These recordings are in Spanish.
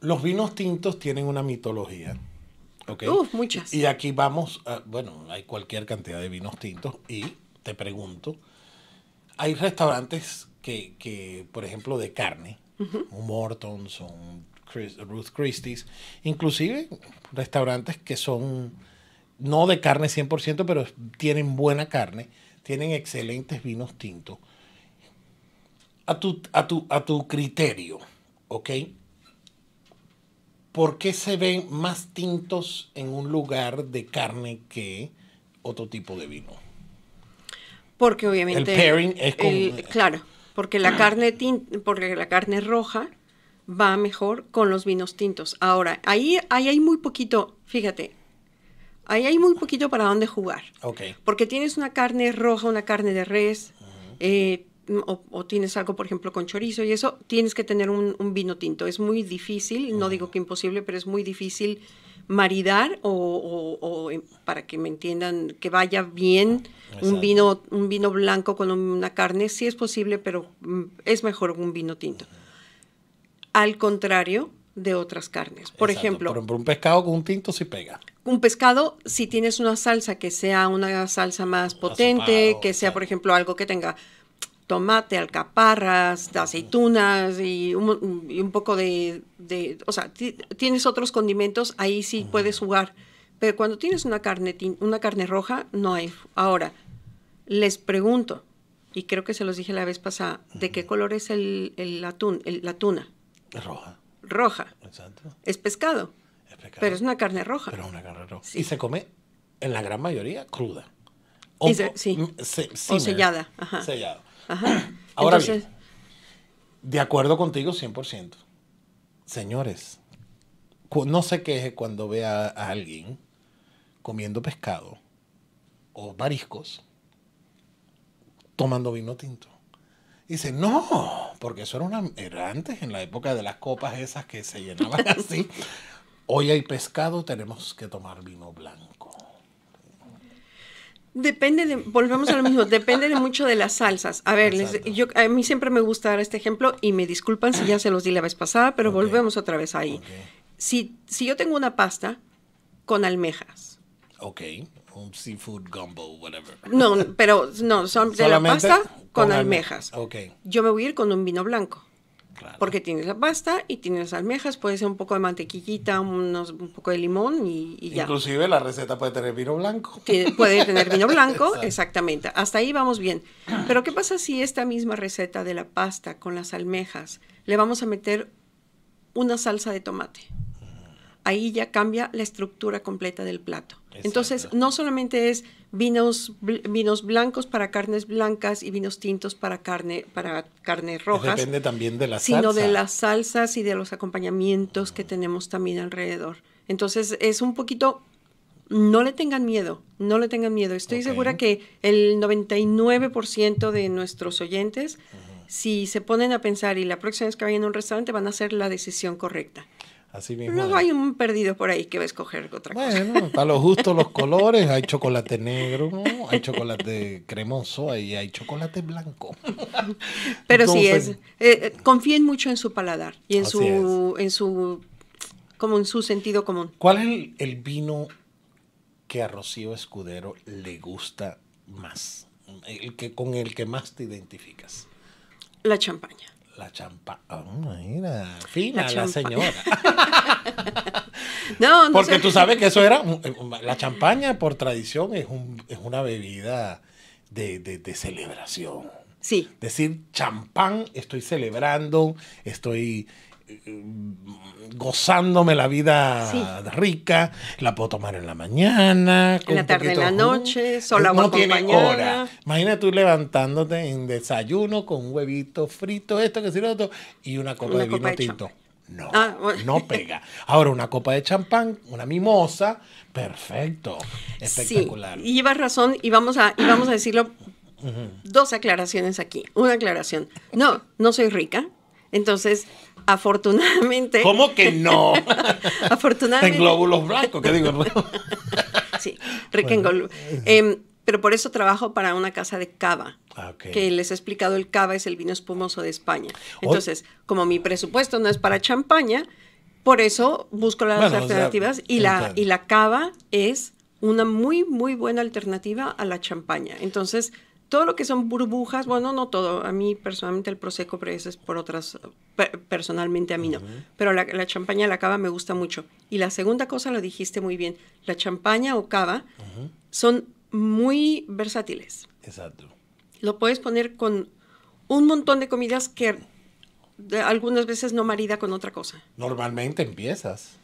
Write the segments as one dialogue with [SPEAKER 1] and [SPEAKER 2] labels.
[SPEAKER 1] Los vinos tintos tienen una mitología. ¿okay? Uf, Y aquí vamos, bueno, hay cualquier cantidad de vinos tintos y te pregunto, hay restaurantes que, por ejemplo, de carne, Morton's, Ruth Christie's, inclusive restaurantes que son no de carne 100%, pero tienen buena carne, tienen excelentes vinos tintos. A a tu, a tu criterio, ¿ok? ¿por qué se ven más tintos en un lugar de carne que otro tipo de vino?
[SPEAKER 2] Porque obviamente... El pairing es claro, porque la, carne porque la carne roja va mejor con los vinos tintos. Ahora, ahí, hay muy poquito, fíjate, ahí hay muy poquito para dónde jugar. Porque tienes una carne roja, una carne de res, o, tienes algo, por ejemplo, con chorizo y eso, tienes que tener un, vino tinto. Es muy difícil, no digo que imposible, pero es muy difícil maridar o, em, para que me entiendan, que vaya bien ah, un vino, un vino blanco con una carne, sí es posible, pero mm, es mejor un vino tinto. Al contrario de otras carnes. Por ejemplo...
[SPEAKER 1] Por, un pescado con un tinto sí pega
[SPEAKER 2] un pescado, si tienes una salsa que sea una salsa más potente, que sea, por ejemplo, algo que tenga tomate, alcaparras, aceitunas y un, poco de, o sea, tienes otros condimentos, ahí sí puedes jugar. Pero cuando tienes una carne, una carne roja, no hay. Ahora, les pregunto, y creo que se los dije la vez pasada, ¿de qué color es el, atún, la tuna? Roja. Roja. Exacto. Es pescado. Es pescado. Pero es una carne roja. Pero es una carne roja. Y
[SPEAKER 1] se come, en la gran mayoría, cruda. O, sí. Mm, sellada.
[SPEAKER 2] Sellada. Ahora Entonces... bien,
[SPEAKER 1] de acuerdo contigo 100%. Señores, no se queje cuando vea a alguien comiendo pescado o mariscos tomando vino tinto. Y dice, no, porque eso era, una, era antes, en la época de las copas esas que se llenaban así. Hoy hay pescado, tenemos que tomar vino blanco.
[SPEAKER 2] Depende de, volvemos a lo mismo, depende de mucho de las salsas. A ver, yo, a mí siempre me gusta dar este ejemplo y me disculpan si ya se los di la vez pasada, pero volvemos otra vez ahí. Si, si yo tengo una pasta con almejas.
[SPEAKER 1] Ok, un seafood gumbo, whatever.
[SPEAKER 2] No, pero no, son de la pasta con, almejas. okay. Yo me voy a ir con un vino blanco. Porque tienes la pasta y tienes las almejas, puede ser un poco de mantequillita, un poco de limón y, ya.
[SPEAKER 1] Inclusive la receta puede tener vino blanco.
[SPEAKER 2] puede tener vino blanco, exactamente. Hasta ahí vamos bien. Pero ¿qué pasa si esta misma receta de la pasta con las almejas le vamos a meter una salsa de tomate? Mm. Ahí ya cambia la estructura completa del plato. Entonces, no solamente es vinos, vinos blancos para carnes blancas y vinos tintos para carne para carnes rojas. Depende
[SPEAKER 1] también de la sino de las
[SPEAKER 2] salsas y de los acompañamientos que tenemos también alrededor. Entonces, es un poquito no le tengan miedo, no le tengan miedo. Estoy segura que el 99% de nuestros oyentes si se ponen a pensar y la próxima vez que vayan a un restaurante van a hacer la decisión correcta. No hay un perdido por ahí que va a escoger otra bueno, cosa.
[SPEAKER 1] para lo justo los colores, hay chocolate negro, hay chocolate cremoso, hay, hay chocolate blanco.
[SPEAKER 2] Pero sí es. Eh, eh, confíen mucho en su paladar y en su, en su como en su sentido común.
[SPEAKER 1] ¿Cuál es el, el vino que a Rocío Escudero le gusta más? El que con el que más te identificas.
[SPEAKER 2] La champaña la champa.
[SPEAKER 1] Ah, mira, fina la, señora.
[SPEAKER 2] no, no Porque tú sabes que eso era.
[SPEAKER 1] Eh, la champaña, por tradición, es, es una bebida de, de celebración. Sí. Decir champán, estoy celebrando, estoy gozándome la vida rica, la puedo tomar en la mañana, en la tarde, en la noche, sola no tiene hora. Imagina tú levantándote en desayuno con un huevito frito, esto que si lo otro, y una copa de vino No, ah, no pega. Ahora una copa de champán, una mimosa, perfecto, espectacular. y
[SPEAKER 2] llevas razón y vamos a vamos a decirlo dos aclaraciones aquí, una aclaración. No, no soy rica. Entonces, Afortunadamente. ¿Cómo que no? afortunadamente. En glóbulos blancos, ¿qué digo? sí, em, pero por eso trabajo para una casa de cava. Ah, que les he explicado, el cava es el vino espumoso de España. Oh. Entonces, como mi presupuesto no es para champaña, por eso busco las alternativas y, la, y la cava es una muy, muy buena alternativa a la champaña. Entonces, todo lo que son burbujas, bueno, no todo, a mí personalmente el prosecco, pero eso es por otras, personalmente a mí no, pero la, la, champaña, la cava me gusta mucho. Y la segunda cosa lo dijiste muy bien, la champaña o cava son muy versátiles. Exacto. Lo puedes poner con un montón de comidas que algunas veces no marida con otra cosa.
[SPEAKER 1] Normalmente empiezas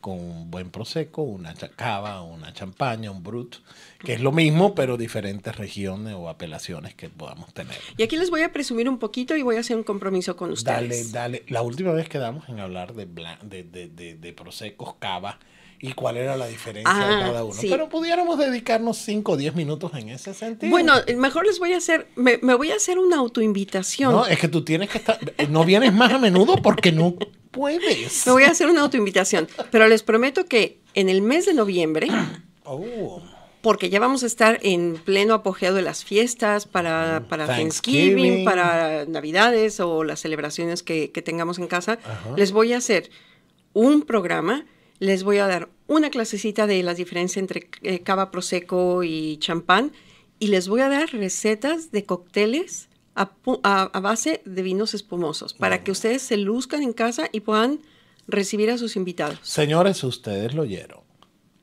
[SPEAKER 1] con un buen prosecco, una cava, una champaña, un brut, que es lo mismo, pero diferentes regiones o apelaciones que podamos tener.
[SPEAKER 2] Y aquí les voy a presumir un poquito y voy a hacer un compromiso con ustedes.
[SPEAKER 1] Dale, dale. La última vez quedamos en hablar de, de, de, de, de cava y cuál era la diferencia de ah, cada uno. Pero
[SPEAKER 2] pudiéramos dedicarnos
[SPEAKER 1] 5 o 10 minutos en ese sentido. Bueno,
[SPEAKER 2] mejor les voy a hacer, me, voy a hacer una autoinvitación. No, es que
[SPEAKER 1] tú tienes que estar, no vienes más a menudo porque no
[SPEAKER 2] puedes. Me voy a hacer una autoinvitación, pero les prometo que en el mes de noviembre... Oh porque ya vamos a estar en pleno apogeo de las fiestas para, mm, para Thanksgiving, para Navidades o las celebraciones que, tengamos en casa, les voy a hacer un programa les voy a dar una clasecita de las diferencias entre eh, cava prosecco y champán y les voy a dar recetas de cócteles a, base de vinos espumosos para que ustedes se luzcan en casa y puedan recibir a sus invitados.
[SPEAKER 1] Señores, ustedes lo oyeron.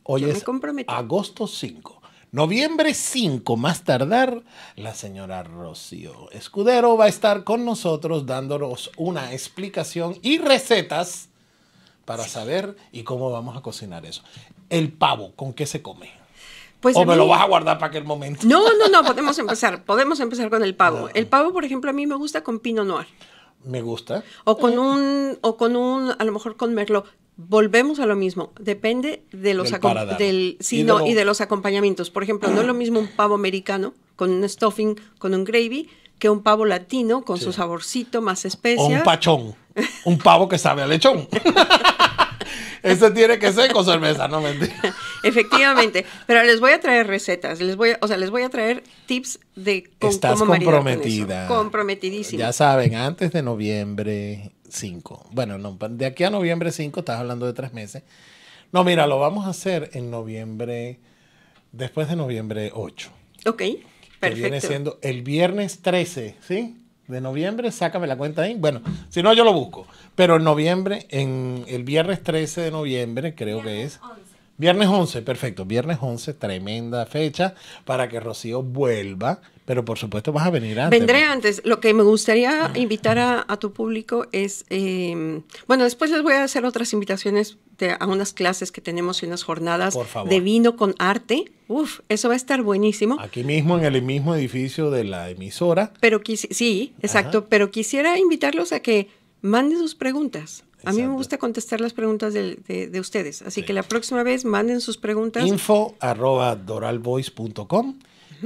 [SPEAKER 1] Hoy es agosto 5. Noviembre 5, más tardar, la señora Rocío Escudero va a estar con nosotros dándonos una explicación y recetas para saber y cómo vamos a cocinar eso. El pavo, ¿con qué se come?
[SPEAKER 2] Pues o me lo vas a guardar para aquel momento. No, no, no, podemos empezar. Podemos empezar con el pavo. Ah. El pavo, por ejemplo, a mí me gusta con pino noir.
[SPEAKER 1] Me gusta.
[SPEAKER 2] O con eh. un, o con un, a lo mejor con merlo Volvemos a lo mismo. Depende de los del, sí, ¿Y, de los acompañamientos. Por ejemplo, no es lo mismo un pavo americano con un stuffing, con un gravy, que un pavo latino con su saborcito más especia. O un
[SPEAKER 1] pachón. Un pavo que sabe a lechón. Ese tiene que ser con cerveza, no mentira.
[SPEAKER 2] Efectivamente, pero les voy a traer recetas, les voy, a, o sea, les voy a traer tips de cómo Estás comprometida. Comprometidísima. Ya
[SPEAKER 1] saben, antes de noviembre 5. Bueno, no, de aquí a noviembre 5 estás hablando de tres meses. No, mira, lo vamos a hacer en noviembre, después de noviembre 8.
[SPEAKER 2] Ok, perfecto. Que viene siendo
[SPEAKER 1] el viernes 13, ¿sí? de noviembre, sácame la cuenta ahí. Bueno, si no, yo lo busco. Pero en noviembre, en el viernes 13 de noviembre, creo que es. Viernes 11, perfecto. Viernes 11, tremenda fecha para que Rocío vuelva, pero por supuesto vas a venir antes. Vendré
[SPEAKER 2] antes. Lo que me gustaría invitar a, tu público es, em, bueno, después les voy a hacer otras invitaciones a unas clases que tenemos y unas jornadas de vino con arte. Uf, eso va a estar buenísimo. Aquí mismo, en el mismo edificio de la emisora. Pero sí, exacto, pero quisiera invitarlos a que manden sus preguntas a mí me gusta contestar las preguntas de, ustedes, así que la próxima vez manden sus preguntas. Info
[SPEAKER 1] arroba doralvoice.com.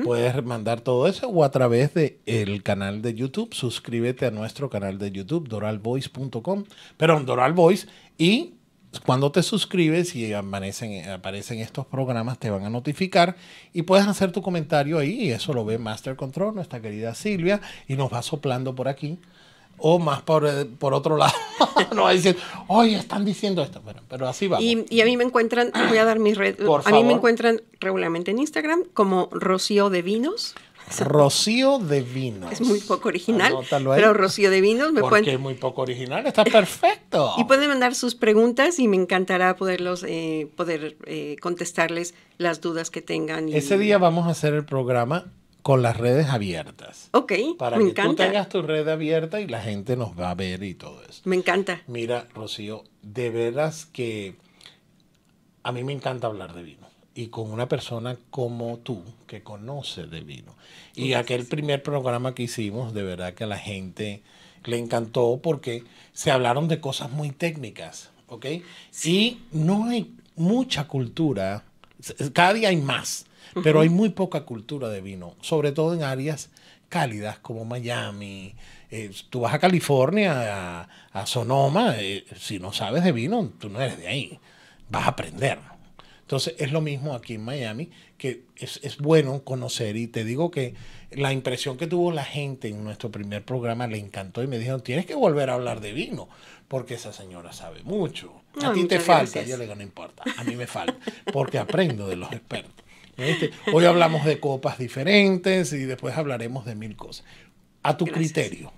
[SPEAKER 1] Puedes mandar todo eso o a través del el canal de YouTube. Suscríbete a nuestro canal de YouTube, doralvoice.com, perdón, doralvoice. Y cuando te suscribes y aparecen estos programas, te van a notificar y puedes hacer tu comentario ahí. Y eso lo ve Master Control, nuestra querida Silvia, y nos va soplando por aquí o más por, eh, por otro lado, no va a decir, oye, están diciendo esto, pero, pero así va. Y,
[SPEAKER 2] a mí me encuentran, voy a dar mis redes, a mí me encuentran regularmente en Instagram como Rocío de Vinos.
[SPEAKER 1] Rocío de Vinos. Es
[SPEAKER 2] muy poco original, pero Rocío de Vinos me Porque pueden... es muy poco original, está perfecto. y pueden mandar sus preguntas y me encantará poderlos, eh, poder eh, contestarles las dudas que tengan. Ese día
[SPEAKER 1] vamos a hacer el programa con las redes abiertas.
[SPEAKER 2] Ok. Para que tú tengas tu
[SPEAKER 1] red abierta y la gente nos va a ver y todo eso. Me encanta. Mira, Rocío, de veras que a mí me encanta hablar de vino. Y con una persona como tú, que conoce de vino. Y aquel primer programa que hicimos, de verdad que a la gente le encantó porque se hablaron de cosas muy técnicas, ¿ok? Y no hay mucha cultura, cada día hay más pero hay muy poca cultura de vino, sobre todo en áreas cálidas como Miami. Eh, tú vas a California, a, Sonoma, eh, si no sabes de vino, tú no eres de ahí, vas a aprender. Entonces es lo mismo aquí en Miami, que es, bueno conocer y te digo que la impresión que tuvo la gente en nuestro primer programa le encantó y me dijeron, tienes que volver a hablar de vino, porque esa señora sabe mucho. a ti te falta, yo le digo, no importa, a mí me falta, porque aprendo de los expertos. Este, hoy hablamos de copas diferentes y después hablaremos de mil cosas. A tu criterio.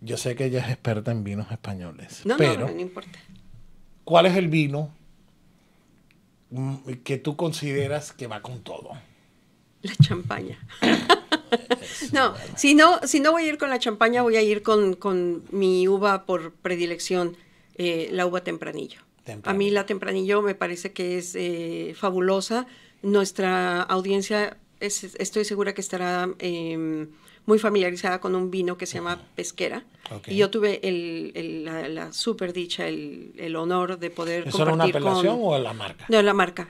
[SPEAKER 1] Yo sé que ella es experta en vinos españoles. No, pero, no, no importa. ¿Cuál es el vino mm, que tú consideras que va con
[SPEAKER 2] todo? La champaña. no, si no, si no voy a ir con la champaña, voy a ir con, mi uva por predilección, eh, la uva tempranillo. A mí la tempranillo me parece que es eh, fabulosa nuestra audiencia, es, estoy segura que estará em, muy familiarizada con un vino que se llama Pesquera. Y yo tuve la, super dicha, el, honor de poder ¿Eso compartir era una apelación o la marca? No, la marca.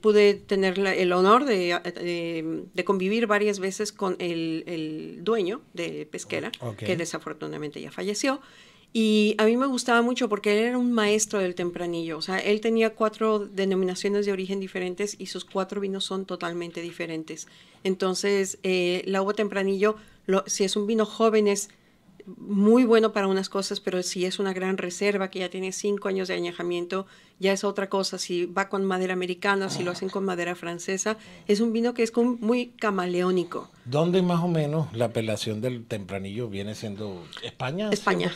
[SPEAKER 2] pude tener el honor de, convivir varias veces con el, dueño de Pesquera, que desafortunadamente ya falleció. Y a mí me gustaba mucho porque él era un maestro del tempranillo. O sea, él tenía cuatro denominaciones de origen diferentes y sus cuatro vinos son totalmente diferentes. Entonces, eh, la uva tempranillo, si es un vino joven, es muy bueno para unas cosas, pero si es una gran reserva que ya tiene cinco años de añejamiento, ya es otra cosa. Si va con madera americana, si lo hacen con madera francesa, es un vino que es muy camaleónico.
[SPEAKER 1] ¿Dónde más o menos la apelación del tempranillo viene siendo España? España.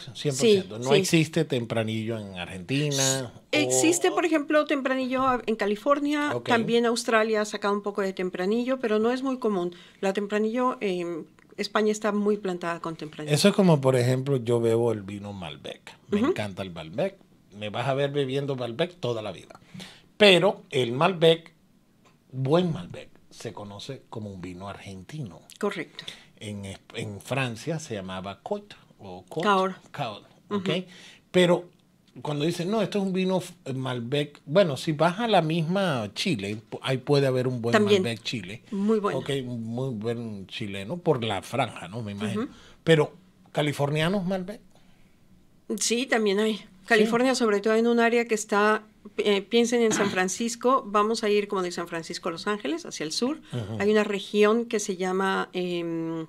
[SPEAKER 1] no existe tempranillo en Argentina. Existe,
[SPEAKER 2] por ejemplo, tempranillo en California, también Australia ha sacado un poco de tempranillo, pero no es muy común. La tempranillo... Em, España está muy plantada templanza. Eso
[SPEAKER 1] es como, por ejemplo, yo bebo el vino Malbec. Me encanta el Malbec. Me vas a ver bebiendo Malbec toda la vida. Pero el Malbec, buen Malbec, se conoce como un vino argentino. Correcto. En, Francia se llamaba Coit o Caor. ¿ok? Pero cuando dicen, no, esto es un vino eh, Malbec, bueno, si vas a la misma Chile, ahí puede haber un buen Malbec Chile. Muy bueno. Ok, muy buen chileno, por la franja, ¿no? Me imagino. Pero, ¿californianos Malbec?
[SPEAKER 2] Sí, también hay. California, sobre todo en un área que está, eh, piensen en San Francisco, vamos a ir como de San Francisco a Los Ángeles, hacia el sur. Hay una región que se llama... Em,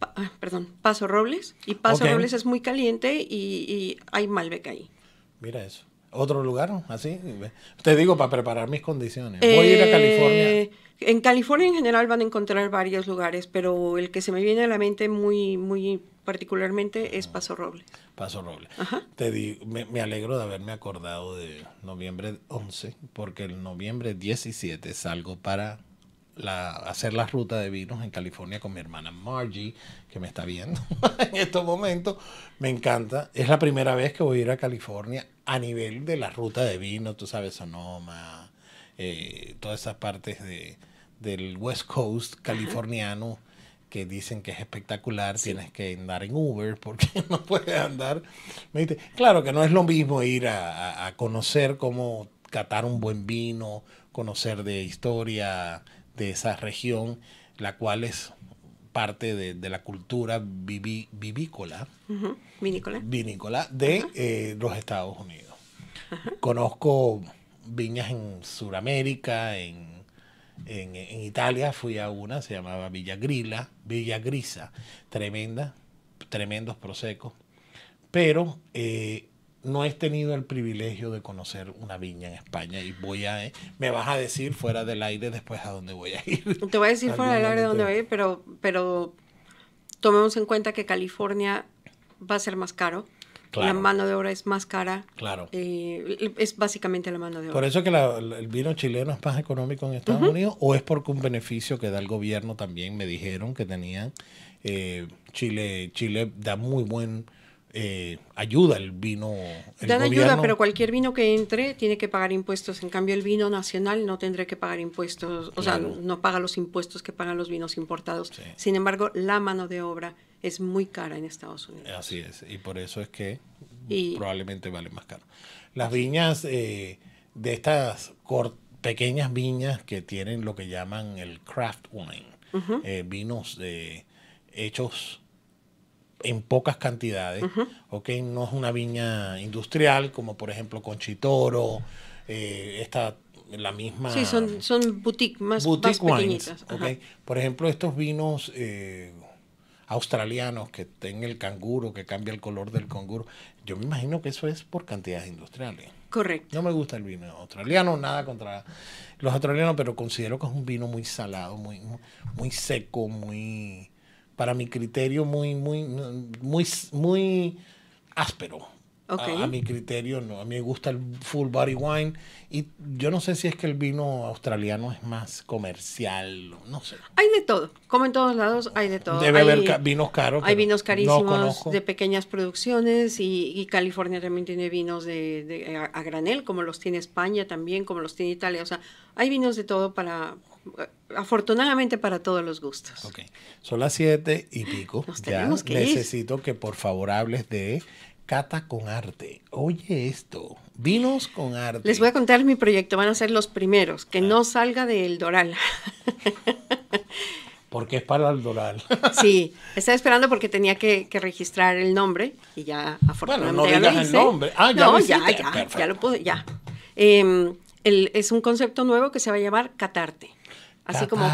[SPEAKER 2] ah, perdón, Paso Robles. Y Paso Robles es muy caliente y hay Malbec ahí.
[SPEAKER 1] Mira eso. ¿Otro lugar? Así. Te digo para preparar mis condiciones. Voy a ir a California.
[SPEAKER 2] Eh, en California en general van a encontrar varios lugares, pero el que se me viene a la mente muy, muy particularmente es Paso Robles.
[SPEAKER 1] Paso Robles. Te me, alegro de haberme acordado de noviembre 11, porque el noviembre 17 salgo para hacer la ruta de vinos en California con mi hermana Margie, que me está viendo en estos momentos. Me encanta. Es la primera vez que voy a ir a California a nivel de la ruta de vino, tú sabes, Sonoma, eh, todas esas partes de, del West Coast californiano que dicen que es espectacular, tienes que andar en Uber porque no puedes andar. Me claro que no es lo mismo ir a, a conocer cómo catar un buen vino, conocer de historia, de esa región, la cual es parte de, la cultura vivícola, vinícola. de eh, los Estados Unidos. Conozco viñas en Sudamérica, en, Italia fui a una, se llamaba Villa Villa Grisa, tremenda, tremendos prosecos, pero eh, no he tenido el privilegio de conocer una viña en España y voy a... Eh, me vas a decir fuera del aire después a dónde voy a
[SPEAKER 2] ir. Te voy a decir fuera del aire dónde voy ir, pero, pero tomemos en cuenta que California va a ser más caro. La mano de obra es más cara. Claro. Eh, es básicamente la mano de obra. ¿Por eso que
[SPEAKER 1] el vino chileno es más económico en Estados Unidos o es porque un beneficio que da el gobierno también? Me dijeron que tenían... Eh, Chile, Chile da muy buen eh, ayuda el vino. El Dan ayuda, pero
[SPEAKER 2] cualquier vino que entre tiene que pagar impuestos. En cambio, el vino nacional no tendrá que pagar impuestos, o sea, no paga los impuestos que pagan los vinos importados. Sin embargo, la mano de obra es muy cara en Estados Unidos.
[SPEAKER 1] Así es, y por eso es que probablemente vale más caro. Las viñas eh, de estas pequeñas viñas que tienen lo que llaman el craft wine, eh, vinos hechos en pocas cantidades, ¿ok? No es una viña industrial como por ejemplo Conchitoro, eh, esta la misma... Sí,
[SPEAKER 2] son, son boutique, más, boutique más
[SPEAKER 1] Por ejemplo, estos vinos eh, australianos que tienen el canguro, que cambia el color del canguro, yo me imagino que eso es por cantidades industriales. Correcto. No me gusta el vino australiano, nada contra los australianos, pero considero que es un vino muy salado, muy, muy seco, muy para mi criterio, muy, muy, muy, muy áspero. A, mi criterio, no. A mí me gusta el full body wine. Y yo no sé si es que el vino australiano es más comercial, no sé.
[SPEAKER 2] Hay de todo. Como en todos lados, hay de todo. Debe haber
[SPEAKER 1] vinos caros. Hay vinos carísimos de
[SPEAKER 2] pequeñas producciones. Y, California también tiene vinos de, a, granel, como los tiene España también, como los tiene Italia. O sea, hay vinos de todo para afortunadamente para todos los gustos.
[SPEAKER 1] son las siete y pico. ya necesito que por favor hables de cata con arte. Oye esto, vinos con arte. Les
[SPEAKER 2] voy a contar mi proyecto, van a ser los primeros, que ah. no salga del Doral.
[SPEAKER 1] porque es para el Doral.
[SPEAKER 2] sí, estaba esperando porque tenía que, registrar el nombre y ya afortunadamente bueno, no el nombre. Ah, ya ya, ya, ya, lo pude, ya. Em, es un concepto nuevo que se va a llamar catarte. Así como,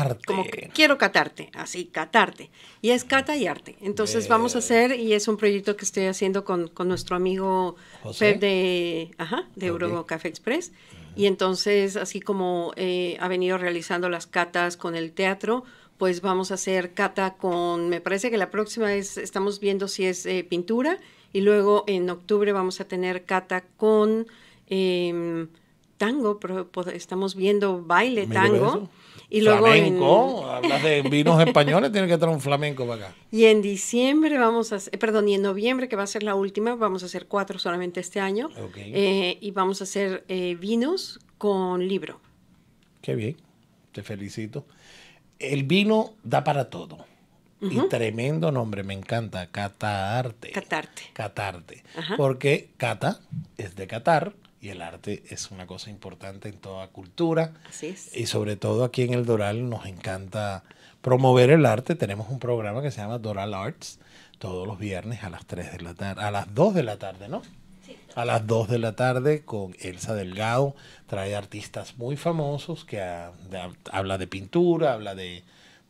[SPEAKER 2] quiero catarte, así catarte. Y es cata y arte. Entonces vamos a hacer, y es un proyecto que estoy haciendo con, con nuestro amigo Pep de, ajá, de Euro Café Express. Y entonces, así como eh, ha venido realizando las catas con el teatro, pues vamos a hacer cata con, me parece que la próxima es, estamos viendo si es eh, pintura, y luego en octubre vamos a tener cata con em, tango, estamos viendo baile tango. Y luego flamenco, hablas de vinos españoles,
[SPEAKER 1] tiene que traer un flamenco para acá.
[SPEAKER 2] Y en diciembre vamos a, perdón, y en noviembre, que va a ser la última, vamos a hacer cuatro solamente este año. Okay. Eh, y vamos a hacer eh, vinos con libro.
[SPEAKER 1] Qué bien, te felicito. El vino da para todo. Y tremendo nombre, me encanta, Catarte. Catarte. Catarte. Porque Cata es de Catar, y el arte es una cosa importante en toda cultura. Así es. Y sobre todo aquí en el Doral nos encanta promover el arte. Tenemos un programa que se llama Doral Arts todos los viernes a las 3 de la tarde, a las 2 de la tarde, ¿no? Sí. A las 2 de la tarde con Elsa Delgado, trae artistas muy famosos que ah, habla de pintura, habla de,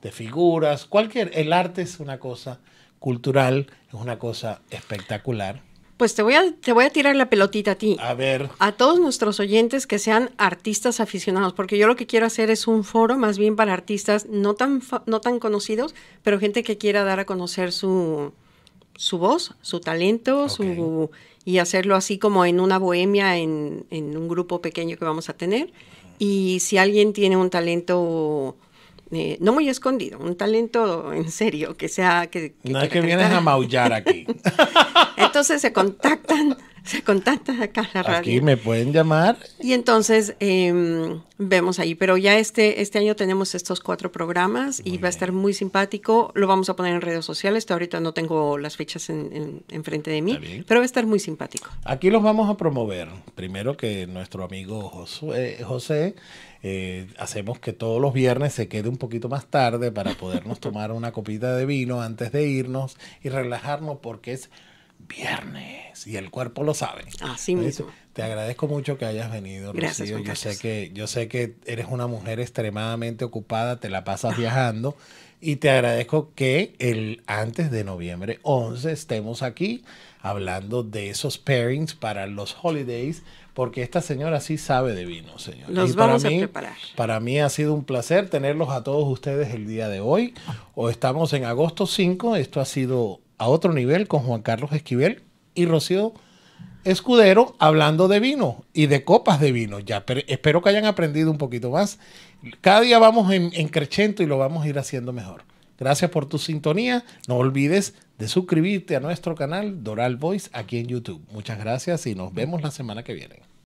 [SPEAKER 1] de figuras, cualquier, el arte es una cosa cultural, es una cosa espectacular
[SPEAKER 2] pues te voy, a, te voy a tirar la pelotita a ti. A ver. A todos nuestros oyentes que sean artistas aficionados, porque yo lo que quiero hacer es un foro más bien para artistas no tan, no tan conocidos, pero gente que quiera dar a conocer su, su voz, su talento, su y hacerlo así como en una bohemia, en, en un grupo pequeño que vamos a tener. Y si alguien tiene un talento eh, no muy escondido, un talento en serio que sea... Que, que no es que, que vienes a
[SPEAKER 1] maullar aquí.
[SPEAKER 2] Entonces se contactan se contacta acá la radio. Aquí
[SPEAKER 1] me pueden llamar.
[SPEAKER 2] Y entonces em, vemos ahí, pero ya este, este año tenemos estos cuatro programas y va a estar muy simpático. Lo vamos a poner en redes sociales, ahorita no tengo las fechas en, frente de mí, pero va a estar muy simpático.
[SPEAKER 1] Aquí los vamos a promover. Primero que nuestro amigo José, José eh, hacemos que todos los viernes se quede un poquito más tarde para podernos tomar una copita de vino antes de irnos y relajarnos porque es viernes y el cuerpo lo sabe. Así mismo. Te agradezco mucho que hayas venido, gracias, Yo sé que yo sé que eres una mujer extremadamente ocupada, te la pasas viajando y te agradezco que el antes de noviembre 11 estemos aquí hablando de esos pairings para los holidays porque esta señora sí sabe de vino, señor. Los vamos para a preparar. Para mí ha sido un placer tenerlos a todos ustedes el día de hoy. O estamos en agosto 5, esto ha sido a otro nivel con Juan Carlos Esquivel y Rocío Escudero hablando de vino y de copas de vino. Ya, espero que hayan aprendido un poquito más. Cada día vamos en, en y lo vamos a ir haciendo mejor. Gracias por tu sintonía. No olvides de suscribirte a nuestro canal Doral Voice aquí en YouTube. Muchas gracias y nos vemos la semana que viene.